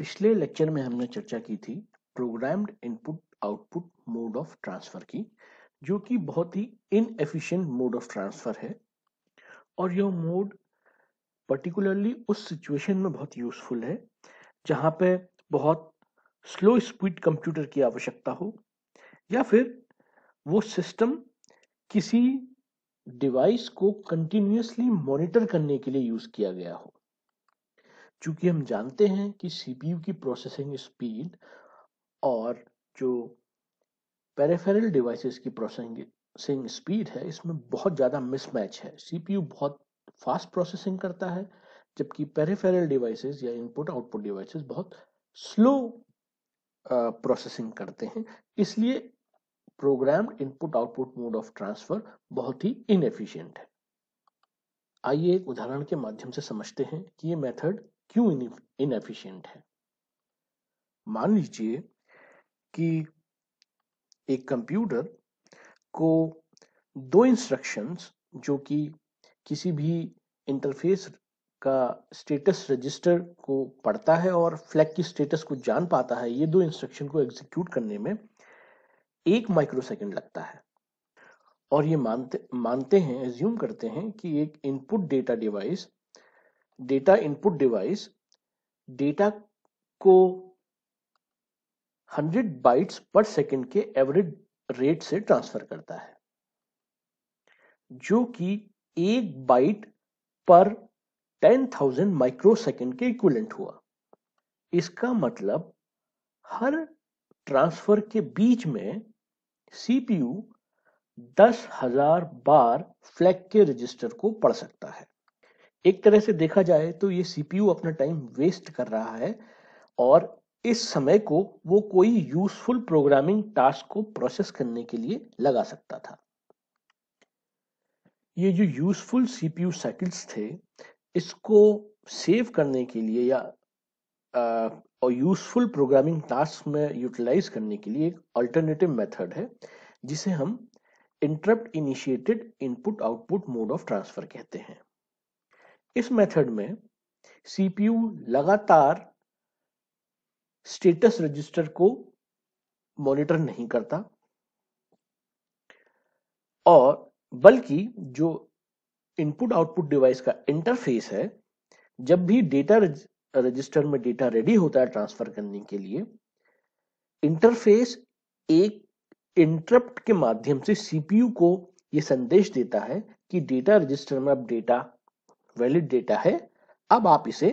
पिछले लेक्चर में हमने चर्चा की थी programmed input output mode of transfer की जो कि बहुत ही इनएफिशिएंट मोड ऑफ ट्रांसफर है और यह मोड पर्टिकुलरली उस सिचुएशन में बहुत यूजफुल है जहां पे बहुत स्लो स्पीड कंप्यूटर की आवश्यकता हो या फिर वो सिस्टम किसी डिवाइस को कंटिन्यूसली मॉनिटर करने के लिए यूज किया गया हो चूंकि हम जानते हैं कि सीपीयू की प्रोसेसिंग स्पीड और जो पेरेफेरल डिवाइसेस की प्रोसेसिंग स्पीड है इसमें बहुत ज़्यादा मिसमैच है सीपीयू बहुत फास्ट प्रोसेसिंग करता है जबकि पेरेफेरल डिवाइसेस या इनपुट आउटपुट डिवाइसेस बहुत स्लो प्रोसेसिंग करते हैं इसलिए program input output mode of transfer बहुत ही इनएफिशिएंट है आइए एक उदाहरण के माध्यम से समझते हैं कि ये मेथड क्यों इनएफिशिएंट है मान लीजिए कि एक कंप्यूटर को दो इंस्ट्रक्शंस जो कि किसी भी इंटरफेस का स्टेटस रजिस्टर को पढ़ता है और फ्लैग की स्टेटस को जान पाता है ये दो इंस्ट्रक्शन को एग्जीक्यूट करने में एक माइक्रोसेकंड लगता है और ये मानते मानते हैं एज्यूम करते हैं कि एक input data device data input device data को 100 बाइट्स पर सेकंड के एवरेज रेट से ट्रांसफर करता है जो कि एक बाइट पर 10,000 माइक्रो सेकेंड के इक्विलेंट हुआ इसका मतलब हर ट्रांसफर के बीच में सीपीयू 10,000 बार फ्लैग के रजिस्टर को पढ़ सकता है एक तरह से देखा जाए तो ये सीपीयू अपना टाइम वेस्ट कर रहा है और इस समय को वो कोई यूजफुल प्रोग्रामिंग टास्क को प्रोसेस करने के लिए लगा सकता था ये जो यूजफुल सीपीयू साइकिल्स थे इसको सेव करने के लिए या आ, और यूजफुल प्रोग्रामिंग टास्क में यूटिलाइज करने के लिए एक अल्टरनेटिव मेथड है जिसे हम interrupt initiated input output mode of transfer कहते हैं इस मेथड में सीपीयू लगातार स्टेटस रजिस्टर को मॉनिटर नहीं करता और बल्कि जो इनपुट आउटपुट डिवाइस का इंटरफेस है जब भी डेटा रजिस्टर में डेटा रेडी होता है ट्रांसफर करने के लिए इंटरफेस एक इंटरप्ट के माध्यम से सीपीयू को यह संदेश देता है कि डेटा रजिस्टर में अब डेटा वैलिड डेटा है अब आप इसे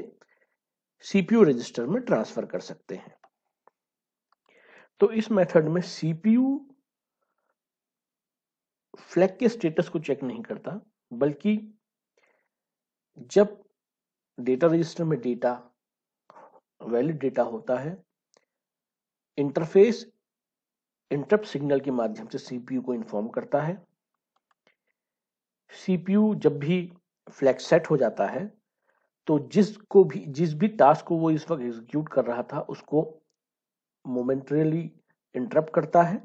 सीपीयू रजिस्टर में ट्रांसफर कर सकते हैं तो इस मेथड में सीपीयू फ्लैग के स्टेटस को चेक नहीं करता बल्कि जब डेटा रजिस्टर में डेटा वैलिड डेटा होता है इंटरफेस इंटरप्ट सिग्नल के माध्यम से सीपीयू को इन्फॉर्म करता है सीपीयू जब भी फ्लैग सेट हो जाता है तो जिसको भी जिस भी टास्क को वो इस वक्त एग्जीक्यूट कर रहा था उसको मोमेंटरीली इंटरप्ट करता है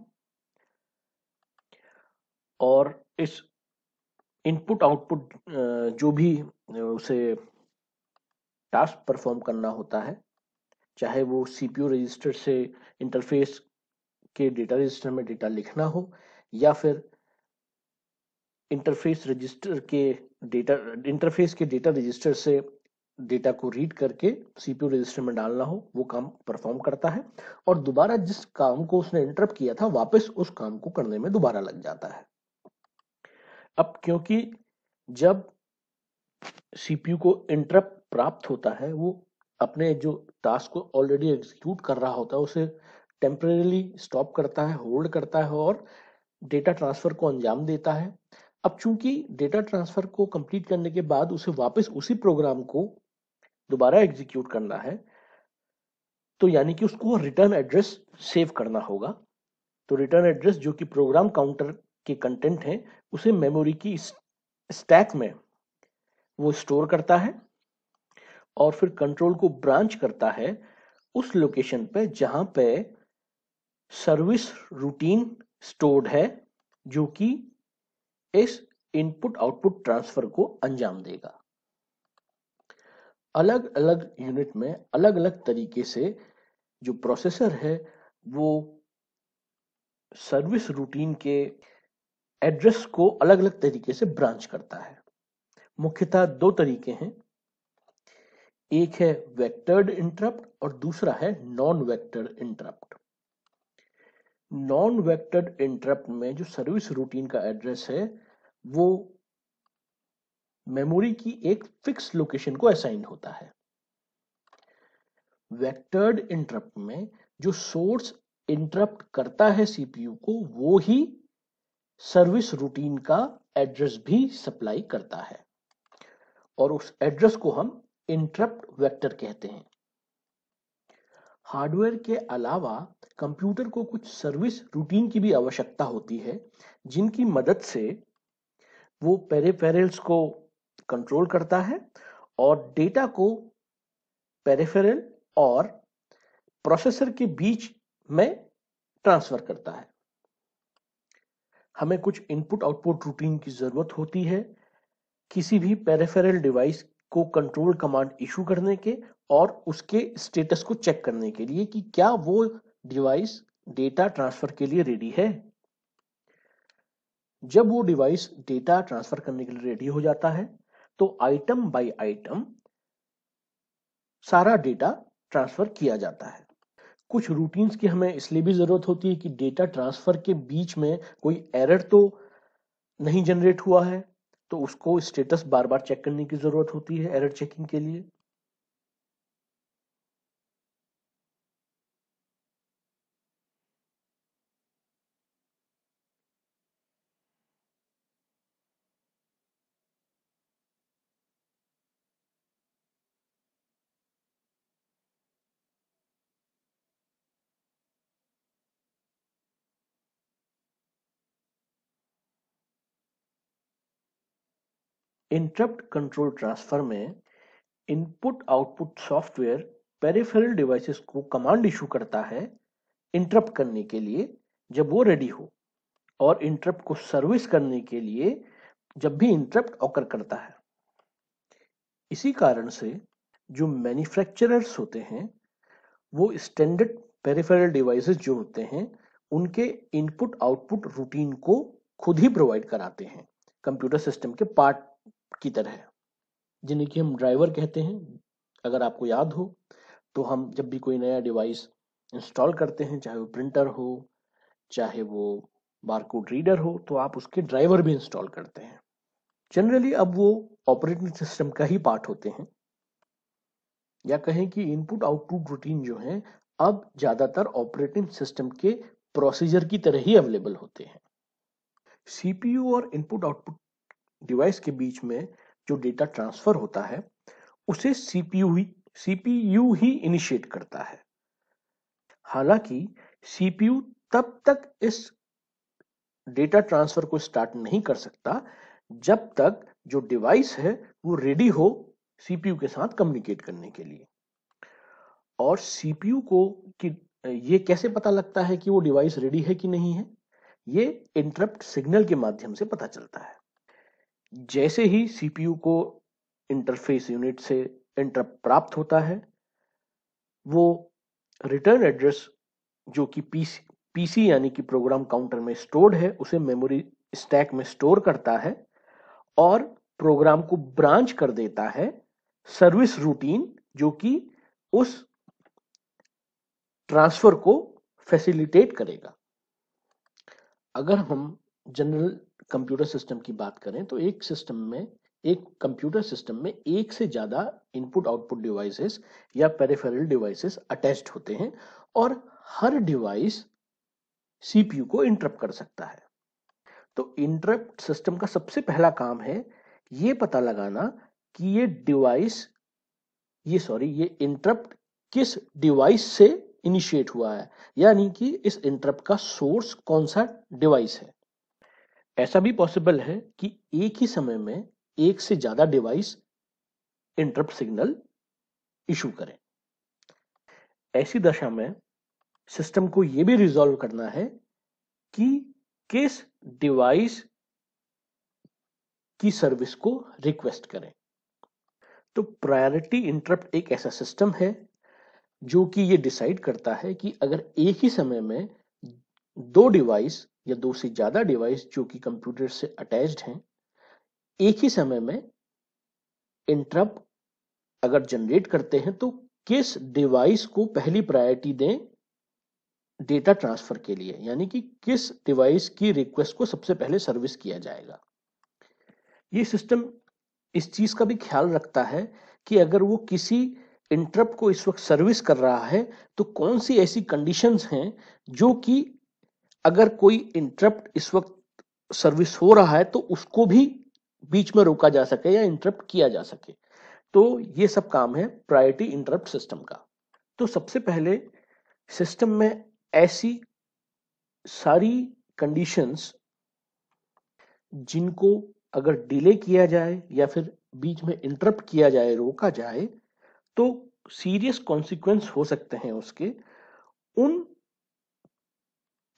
और इस इनपुट आउटपुट जो भी उसे टास्क परफॉर्म करना होता है चाहे वो सीपीयू रजिस्टर से इंटरफेस के डेटा रजिस्टर में डेटा लिखना हो या फिर इंटरफेस रजिस्टर के डेटा इंटरफेस के डेटा रजिस्टर से डेटा को रीड करके सीपीयू रजिस्टर में डालना हो वो काम परफॉर्म करता है और दोबारा जिस काम को उसने इंटरप्ट किया था वापस उस काम को करने में दोबारा लग जाता है अब क्योंकि जब सीपीयू को इंटरप्ट प्राप्त होता है वो अपने जो टास्क को ऑलरेडी एग्जीक्यूट कर रहा होता है उसे टेम्परेली स्टॉप करता है होल्ड करता है और डेटा ट्रांसफर को अंजाम देता है अब चूंकि डेटा ट्रांसफर को कंप्लीट करने के बाद उसे वापस उसी प्रोग्राम को दोबारा एग्जीक्यूट करना है तो यानी कि उसको रिटर्न एड्रेस सेव करना होगा तो रिटर्न एड्रेस जो कि प्रोग्राम काउंटर के कंटेंट है उसे मेमोरी की स्टैक में वो स्टोर करता है और फिर कंट्रोल को ब्रांच करता है उस लोकेशन पे जहां पे सर्विस रूटीन स्टोर्ड है जो कि इस इनपुट आउटपुट ट्रांसफर को अंजाम देगा अलग अलग यूनिट में अलग अलग तरीके से जो प्रोसेसर है वो सर्विस रूटीन के एड्रेस को अलग अलग तरीके से ब्रांच करता है मुख्यतः दो तरीके हैं एक है वेक्टर्ड इंटरप्ट और दूसरा है non vectored interrupt non vector interrupt में जो सर्विस रूटीन का एड्रेस है वो मेमोरी की एक फिक्स लोकेशन को असाइन होता है वेक्टर्ड इंटरप्ट में जो सोर्स इंटरप्ट करता है सीपीयू को वो ही सर्विस रूटीन का एड्रेस भी सप्लाई करता है और उस एड्रेस को हम इंटरप्ट वेक्टर कहते हैं हार्डवेयर के अलावा कंप्यूटर को कुछ सर्विस रूटीन की भी आवश्यकता होती है जिनकी मदद से वो पेरेफेरल्स को कंट्रोल करता है और डेटा को पेरेफेरल और प्रोसेसर के बीच में ट्रांसफर करता है हमें कुछ इनपुट आउटपुट रूटीन की जरूरत होती है किसी भी पेरेफेरल डिवाइस को कंट्रोल कमांड इशू करने के और उसके स्टेटस को चेक करने के लिए कि क्या वो डिवाइस डेटा ट्रांसफर के लिए रेडी है जब वो डिवाइस डेटा ट्रांसफर करने के लिए रेडी हो जाता है तो आइटम बाय आइटम सारा डेटा ट्रांसफर किया जाता है कुछ रूटीन्स की हमें इसलिए भी जरूरत होती है कि डेटा ट्रांसफर के बीच में कोई एरर तो नहीं जनरेट हुआ है तो उसको स्टेटस बार बार चेक करने की जरूरत होती है एरर चेकिंग के लिए इंटरप्ट कंट्रोल ट्रांसफर में input output software peripheral devices को कमांड इशू करता है इंटरप्ट करने के लिए जब वो रेडी हो और इंटरप्ट को सर्विस करने के लिए जब भी इंटरप्ट ऑकर करता है इसी कारण से जो मैन्युफैक्चरर्स होते हैं वो स्टैंडर्ड पेरिफेरल डिवाइसेस जो होते हैं उनके इनपुट आउटपुट रूटीन को खुद ही प्रोवाइड कराते हैं कंप्यूटर सिस्टम के पार्ट की तरह जिन्हें कि हम ड्राइवर कहते हैं अगर आपको याद हो तो हम जब भी कोई नया डिवाइस इंस्टॉल करते हैं चाहे वो प्रिंटर हो चाहे वो बारकोड रीडर हो तो आप उसके ड्राइवर भी इंस्टॉल करते हैं जनरली अब वो ऑपरेटिंग सिस्टम का ही पार्ट होते हैं या कहें कि इनपुट आउटपुट रूटीन जो है अब ज्यादातर ऑपरेटिंग सिस्टम के प्रोसीजर की तरह ही अवेलेबल होते हैं सीपीयू और इनपुट आउटपुट डिवाइस के बीच में जो डेटा ट्रांसफर होता है उसे सीपीयू ही सीपीयू ही इनिशिएट करता है हालांकि सीपीयू तब तक इस डेटा ट्रांसफर को स्टार्ट नहीं कर सकता जब तक जो डिवाइस है वो रेडी हो सीपीयू के साथ कम्युनिकेट करने के लिए और सीपीयू को कि ये कैसे पता लगता है कि वो डिवाइस रेडी है कि नहीं है ये इंटरप्ट सिग्नल के माध्यम से पता चलता है जैसे ही सीपीयू को इंटरफेस यूनिट से इंटरप्ट प्राप्त होता है वो रिटर्न एड्रेस जो कि पीसी पीसी यानी कि प्रोग्राम काउंटर में स्टोर्ड है उसे मेमोरी स्टैक में स्टोर करता है और प्रोग्राम को ब्रांच कर देता है सर्विस रूटीन जो कि उस ट्रांसफर को फैसिलिटेट करेगा अगर हम जनरल कंप्यूटर सिस्टम की बात करें तो एक सिस्टम में एक कंप्यूटर सिस्टम में एक से ज्यादा इनपुट आउटपुट डिवाइसेस या पेरिफेरल डिवाइसेस अटैच्ड होते हैं और हर डिवाइस सीपीयू को इंटरप्ट कर सकता है तो इंटरप्ट सिस्टम का सबसे पहला काम है ये पता लगाना कि ये डिवाइस ये सॉरी ये इंटरप्ट किस डिवाइस से इनिशिएट हुआ है यानी कि इस इंटरप्ट का सोर्स कौन सा डिवाइस है ऐसा भी पॉसिबल है कि एक ही समय में एक से ज्यादा डिवाइस इंटरप्ट सिग्नल इशू करें ऐसी दशा में सिस्टम को यह भी रिजॉल्व करना है कि किस डिवाइस की सर्विस को रिक्वेस्ट करें तो प्रायोरिटी इंटरप्ट एक ऐसा सिस्टम है जो कि यह डिसाइड करता है कि अगर एक ही समय में दो डिवाइस या दो से ज्यादा डिवाइस जो कि कंप्यूटर से अटैच्ड हैं एक ही समय में इंटरप्ट अगर जनरेट करते हैं तो किस डिवाइस को पहली प्रायोरिटी दें डेटा ट्रांसफर के लिए यानी कि किस डिवाइस की रिक्वेस्ट को सबसे पहले सर्विस किया जाएगा ये सिस्टम इस चीज का भी ख्याल रखता है कि अगर वो किसी इंटरप्ट को इस वक्त सर्विस कर रहा है तो कौन सी ऐसी कंडीशंस हैं जो कि अगर कोई इंटरप्ट इस वक्त सर्विस हो रहा है तो उसको भी बीच में रोका जा सके या इंटरप्ट किया जा सके तो ये सब काम है प्रायोरिटी इंटरप्ट सिस्टम का तो सबसे पहले सिस्टम में ऐसी सारी कंडीशंस जिनको अगर डिले किया जाए या फिर बीच में इंटरप्ट किया जाए रोका जाए तो सीरियस कॉन्सिक्वेंस हो सकते हैं उसके उन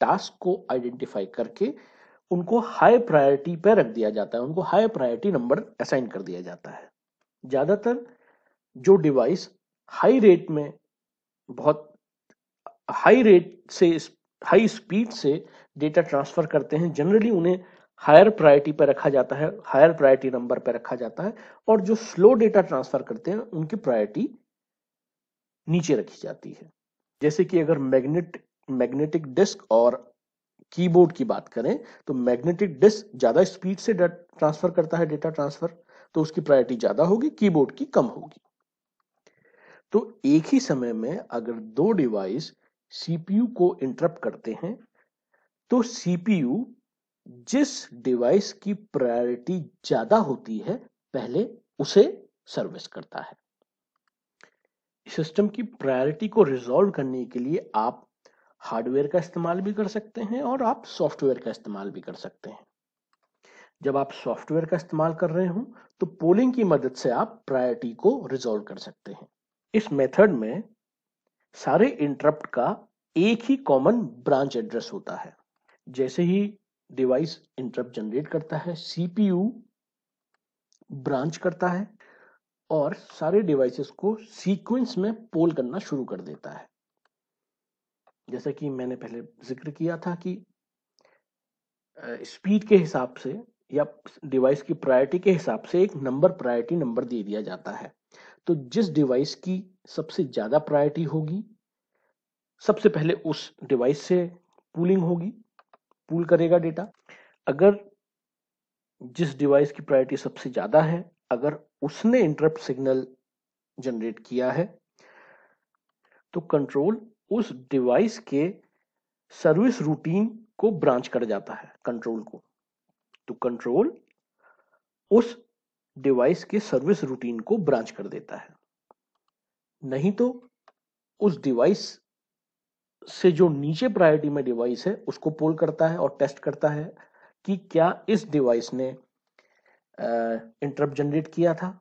टास्क को आइडेंटिफाई करके उनको हाई प्रायोरिटी पर रख दिया जाता है उनको हाई प्रायोरिटी नंबर असाइन कर दिया जाता है ज़्यादातर जो डिवाइस हाई रेट में बहुत हाई रेट से हाई स्पीड से डेटा ट्रांसफ़र करते हैं जनरली उन्हें हायर प्रायोरिटी पर रखा जाता है हायर प्रायोरिटी नंबर पर रखा जाता है और जो स्लो डेटा ट्रांसफ़र करते हैं उनकी प्रायोरिटी नीचे रखी जाती है जैसे कि अगर मैग्नेट मैग्नेटिक डिस्क और कीबोर्ड की बात करें तो मैग्नेटिक डिस्क ज्यादा स्पीड से ट्रांसफर करता है डेटा ट्रांसफर तो उसकी प्रायोरिटी ज्यादा होगी कीबोर्ड की कम होगी तो एक ही समय में अगर दो डिवाइस सीपीयू को इंटरप्ट करते हैं तो सीपीयू जिस डिवाइस की प्रायोरिटी ज्यादा होती है पहले उसे सर्विस करता है सिस्टम की प्रायोरिटी को रिजॉल्व करने के लिए आप हार्डवेयर का इस्तेमाल भी कर सकते हैं और आप सॉफ्टवेयर का इस्तेमाल भी कर सकते हैं जब आप सॉफ्टवेयर का इस्तेमाल कर रहे हो तो पोलिंग की मदद से आप प्रायोरिटी को रिजोल्व कर सकते हैं इस मेथड में सारे इंटरप्ट का एक ही कॉमन ब्रांच एड्रेस होता है जैसे ही डिवाइस इंटरप्ट जनरेट करता है सीपीयू ब्रांच करता है और सारे डिवाइसेस को सीक्वेंस में पोल करना शुरू कर देता है जैसा कि मैंने पहले जिक्र किया था कि स्पीड के हिसाब से या डिवाइस की प्रायोरिटी के हिसाब से एक नंबर प्रायोरिटी नंबर दे दिया जाता है तो जिस डिवाइस की सबसे ज़्यादा प्रायोरिटी होगी सबसे पहले उस डिवाइस से पूलिंग होगी पूल करेगा डेटा अगर जिस डिवाइस की प्रायोरिटी सबसे ज़्यादा है अगर उसने इंटरप्ट सिग्नल जनरेट किया है तो कंट्रोल उस डिवाइस के सर्विस रूटीन को ब्रांच कर जाता है कंट्रोल को तो कंट्रोल उस डिवाइस के सर्विस रूटीन को ब्रांच कर देता है नहीं तो उस डिवाइस से जो नीचे प्रायोरिटी में डिवाइस है उसको पोल करता है और टेस्ट करता है कि क्या इस डिवाइस ने इंटरप्ट जनरेट किया था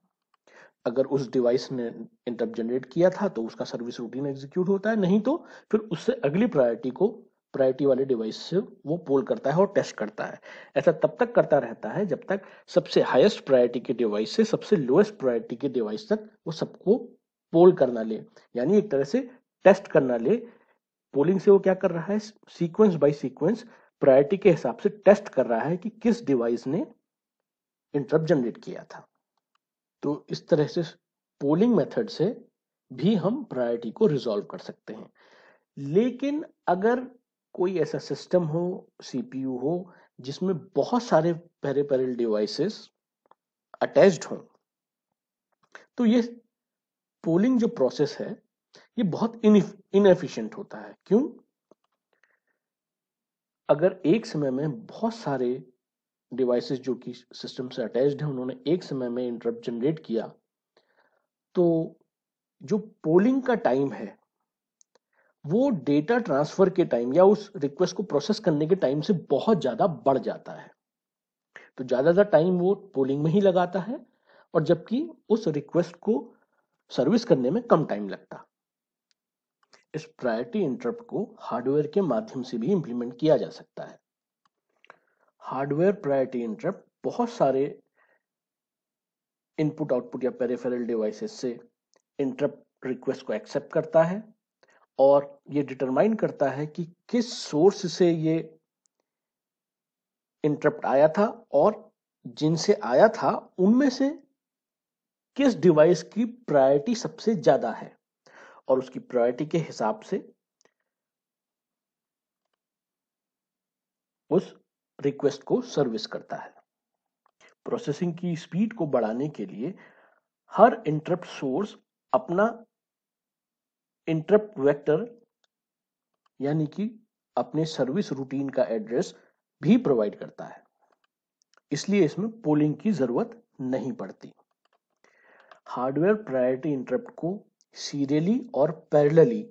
अगर उस डिवाइस ने इंटरप जनरेट किया था तो उसका सर्विस रूटीन एग्जीक्यूट होता है नहीं तो फिर उससे अगली प्रायोरिटी को प्रायोरिटी वाले डिवाइस से वो पोल करता है और टेस्ट करता है ऐसा तब तक करता रहता है जब तक सबसे हाईएस्ट प्रायोरिटी के डिवाइस से सबसे लोएस्ट प्रायोरिटी के डिवाइस तक वो सबको पोल करना ले यानी एक तरह से टेस्ट करना ले पोलिंग से वो क्या कर रहा है सीक्वेंस बाय सीक्वेंस प्रायोरिटी के हिसाब से टेस्ट कर रहा है कि किस डिवाइस ने इंटरप्ट जनरेट किया था तो इस तरह से पोलिंग मेथड से भी हम प्रायोरिटी को रिजॉल्व कर सकते हैं लेकिन अगर कोई ऐसा सिस्टम हो सीपीयू हो जिसमें बहुत सारे पेरेपेरल डिवाइसेस अटैच्ड हों तो ये पोलिंग जो प्रोसेस है ये बहुत इनएफिशिएंट होता है क्यों अगर एक समय में बहुत सारे डिवाइसेस जो कि सिस्टम से अटैच्ड है उन्होंने एक समय में इंटरप्ट जनरेट किया तो जो पोलिंग का टाइम है वो डेटा ट्रांसफर के टाइम या उस रिक्वेस्ट को प्रोसेस करने के टाइम से बहुत ज्यादा बढ़ जाता है तो ज्यादातर टाइम वो पोलिंग में ही लगाता है और जबकि उस रिक्वेस्ट को सर्विस करने में कम टाइम लगता इस प्रायोरिटी इंटरप्ट को हार्डवेयर के माध्यम से भी इंप्लीमेंट किया जा सकता है हार्डवेयर प्रायोरिटी इंटरप्ट बहुत सारे इनपुट आउटपुट या पेरिफेरल डिवाइसेस से इंटरप्ट रिक्वेस्ट को एक्सेप्ट करता है और ये डिटरमाइन करता है कि किस सोर्स से ये इंटरप्ट आया था और जिनसे आया था उनमें से किस डिवाइस की प्रायोरिटी सबसे ज्यादा है और उसकी प्रायोरिटी के हिसाब से उस रिक्वेस्ट को सर्विस करता है प्रोसेसिंग की स्पीड को बढ़ाने के लिए हर इंटरप्ट सोर्स अपना इंटरप्ट वेक्टर यानी कि अपने सर्विस रूटीन का एड्रेस भी प्रोवाइड करता है इसलिए इसमें पोलिंग की जरूरत नहीं पड़ती हार्डवेयर प्रायोरिटी इंटरप्ट को सीरियली और पैरेलली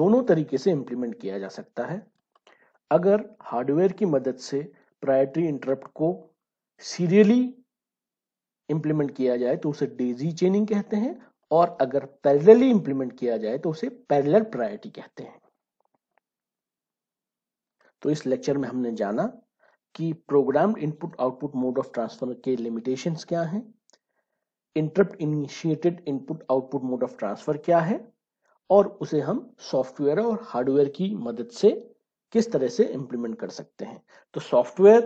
दोनों तरीके से इंप्लीमेंट किया जा सकता है अगर हार्डवेयर की मदद से प्रायटरी इंटरप्ट को सीरियली इंप्लीमेंट किया जाए तो उसे डेजी चेनिंग कहते हैं और अगर पैरेलली इंप्लीमेंट किया जाए तो उसे पैरेलल प्रायोरिटी कहते हैं तो इस लेक्चर में हमने जाना कि program input output mode of transfer के लिमिटेशंस क्या हैं interrupt initiated input output mode of transfer क्या है और उसे हम सॉफ्टवेयर और हार्डवेयर की मदद से किस तरह से इंप्लीमेंट कर सकते हैं तो सॉफ्टवेयर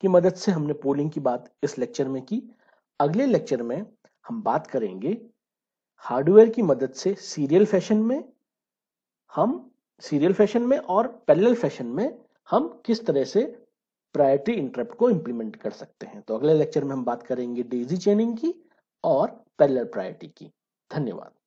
की मदद से हमने पोलिंग की बात इस लेक्चर में की अगले लेक्चर में हम बात करेंगे हार्डवेयर की मदद से सीरियल फैशन में हम सीरियल फैशन में और पैरेलल फैशन में हम किस तरह से प्रायोरिटी इंटरप्ट को इम्प्लीमेंट कर सकते हैं तो अगले लेक्चर में हम बात करेंगे डेजी चेनिंग की और पैरेलल प्रायोरिटी की धन्यवाद